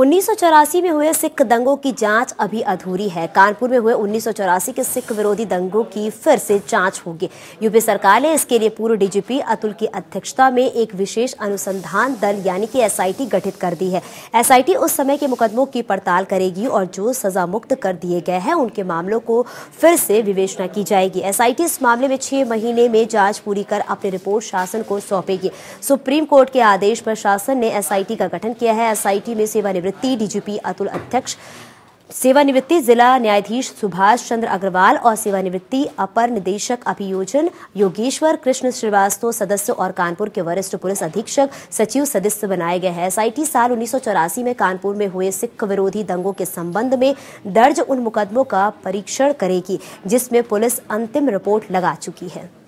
उन्नीस में हुए सिख दंगों की जांच अभी अधूरी है कानपुर में हुए उन्नीस के सिख विरोधी दंगों की फिर से जांच होगी यूपी सरकार ने इसके लिए पूर्व डीजीपी अतुल की अध्यक्षता में एक विशेष अनुसंधान दल यानी कि एसआईटी गठित कर दी है एसआईटी उस समय के मुकदमों की पड़ताल करेगी और जो सजा मुक्त कर दिए गए हैं उनके मामलों को फिर से विवेचना की जाएगी एस इस मामले में छह महीने में जांच पूरी कर अपनी रिपोर्ट शासन को सौंपेगी सुप्रीम कोर्ट के आदेश पर शासन ने एसआईटी का गठन किया है एसआईटी में सेवानिवृत्त सेवानिवृत्ति डीजीपी अतुल अध्यक्ष सेवानिवृत्ति जिला न्यायाधीश सुभाष चंद्र अग्रवाल और सेवानिवृत्ति अपर निदेशक अभियोजन योगेश्वर कृष्ण श्रीवास्तव सदस्य और कानपुर के वरिष्ठ पुलिस अधीक्षक सचिव सदस्य बनाए गए हैं एसआईटी साल उन्नीस में कानपुर में हुए सिख विरोधी दंगों के संबंध में दर्ज उन मुकदमों का परीक्षण करेगी जिसमें पुलिस अंतिम रिपोर्ट लगा चुकी है